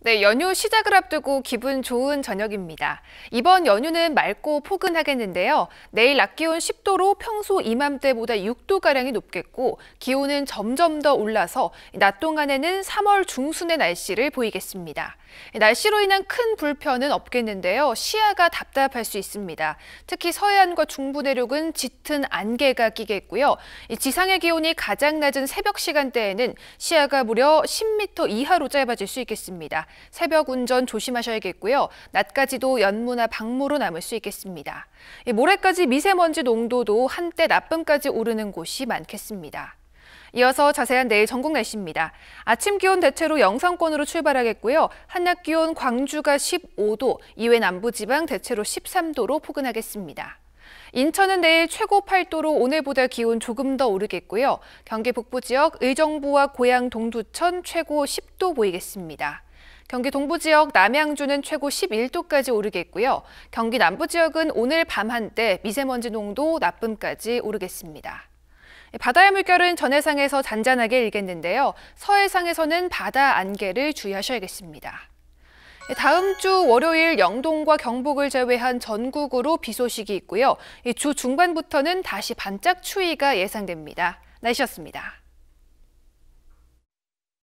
네, 연휴 시작을 앞두고 기분 좋은 저녁입니다. 이번 연휴는 맑고 포근하겠는데요. 내일 낮 기온 10도로 평소 이맘때보다 6도가량이 높겠고 기온은 점점 더 올라서 낮 동안에는 3월 중순의 날씨를 보이겠습니다. 날씨로 인한 큰 불편은 없겠는데요. 시야가 답답할 수 있습니다. 특히 서해안과 중부 내륙은 짙은 안개가 끼겠고요. 지상의 기온이 가장 낮은 새벽 시간대에는 시야가 무려 10m 이하로 짧아질 수 있겠습니다. 새벽 운전 조심하셔야겠고요. 낮까지도 연무나 박무로 남을 수 있겠습니다. 모레까지 미세먼지 농도도 한때 나쁨까지 오르는 곳이 많겠습니다. 이어서 자세한 내일 전국 날씨입니다. 아침 기온 대체로 영상권으로 출발하겠고요. 한낮 기온 광주가 15도, 이외 남부지방 대체로 13도로 포근하겠습니다. 인천은 내일 최고 8도로 오늘보다 기온 조금 더 오르겠고요. 경기 북부 지역 의정부와 고향 동두천 최고 10도 보이겠습니다. 경기 동부 지역 남양주는 최고 11도까지 오르겠고요. 경기 남부 지역은 오늘 밤 한때 미세먼지 농도 나쁨까지 오르겠습니다. 예, 바다의 물결은 전해상에서 잔잔하게 일겠는데요. 서해상에서는 바다 안개를 주의하셔야겠습니다. 예, 다음 주 월요일 영동과 경북을 제외한 전국으로 비 소식이 있고요. 주 중반부터는 다시 반짝 추위가 예상됩니다. 날씨였습니다.